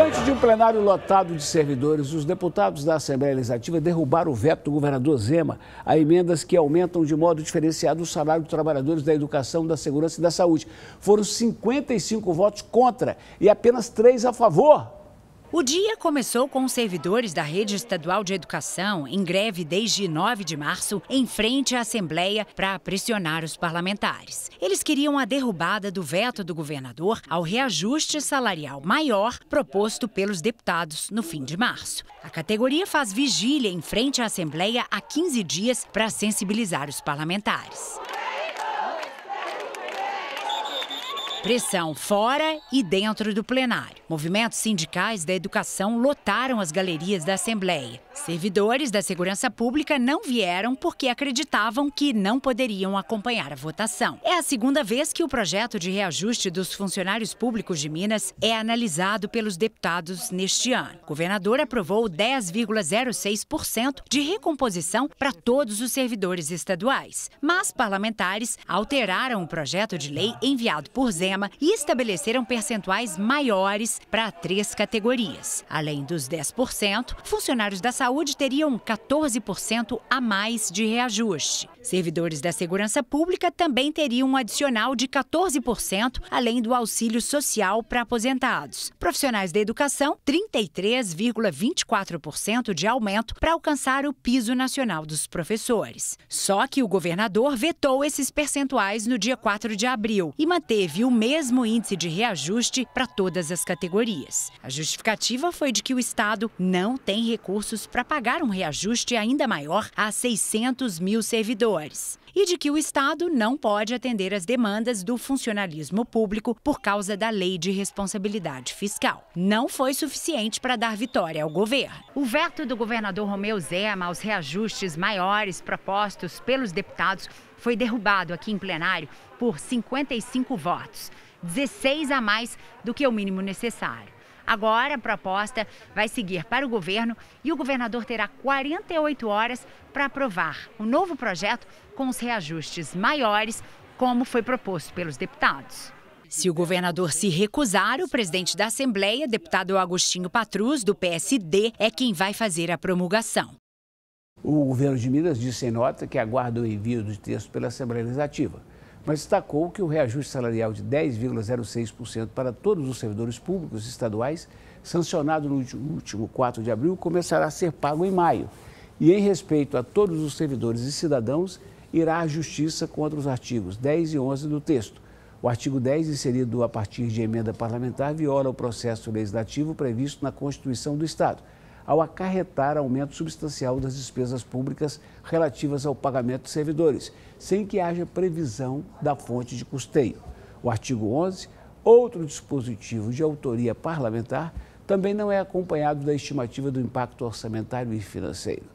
Diante de um plenário lotado de servidores, os deputados da Assembleia Legislativa derrubaram o veto do governador Zema a emendas que aumentam de modo diferenciado o salário dos trabalhadores da educação, da segurança e da saúde. Foram 55 votos contra e apenas três a favor. O dia começou com os servidores da Rede Estadual de Educação em greve desde 9 de março, em frente à Assembleia, para pressionar os parlamentares. Eles queriam a derrubada do veto do governador ao reajuste salarial maior proposto pelos deputados no fim de março. A categoria faz vigília em frente à Assembleia há 15 dias para sensibilizar os parlamentares. Pressão fora e dentro do plenário. Movimentos sindicais da educação lotaram as galerias da Assembleia. Servidores da segurança pública não vieram porque acreditavam que não poderiam acompanhar a votação. É a segunda vez que o projeto de reajuste dos funcionários públicos de Minas é analisado pelos deputados neste ano. O governador aprovou 10,06% de recomposição para todos os servidores estaduais, mas parlamentares alteraram o projeto de lei enviado por Zé sistema e estabeleceram percentuais maiores para três categorias. Além dos 10%, funcionários da saúde teriam 14% a mais de reajuste. Servidores da segurança pública também teriam um adicional de 14%, além do auxílio social para aposentados. Profissionais da educação, 33,24% de aumento para alcançar o piso nacional dos professores. Só que o governador vetou esses percentuais no dia 4 de abril e manteve o mesmo índice de reajuste para todas as categorias. A justificativa foi de que o Estado não tem recursos para pagar um reajuste ainda maior a 600 mil servidores e de que o Estado não pode atender às demandas do funcionalismo público por causa da lei de responsabilidade fiscal. Não foi suficiente para dar vitória ao governo. O veto do governador Romeu Zema aos reajustes maiores propostos pelos deputados foi derrubado aqui em plenário por 55 votos, 16 a mais do que o mínimo necessário. Agora a proposta vai seguir para o governo e o governador terá 48 horas para aprovar o novo projeto com os reajustes maiores, como foi proposto pelos deputados. Se o governador se recusar, o presidente da Assembleia, deputado Agostinho Patrus, do PSD, é quem vai fazer a promulgação. O governo de Minas disse em nota que aguarda o envio do texto pela Assembleia Legislativa mas destacou que o reajuste salarial de 10,06% para todos os servidores públicos estaduais, sancionado no último 4 de abril, começará a ser pago em maio. E em respeito a todos os servidores e cidadãos, irá à Justiça contra os artigos 10 e 11 do texto. O artigo 10, inserido a partir de emenda parlamentar, viola o processo legislativo previsto na Constituição do Estado ao acarretar aumento substancial das despesas públicas relativas ao pagamento de servidores, sem que haja previsão da fonte de custeio. O artigo 11, outro dispositivo de autoria parlamentar, também não é acompanhado da estimativa do impacto orçamentário e financeiro.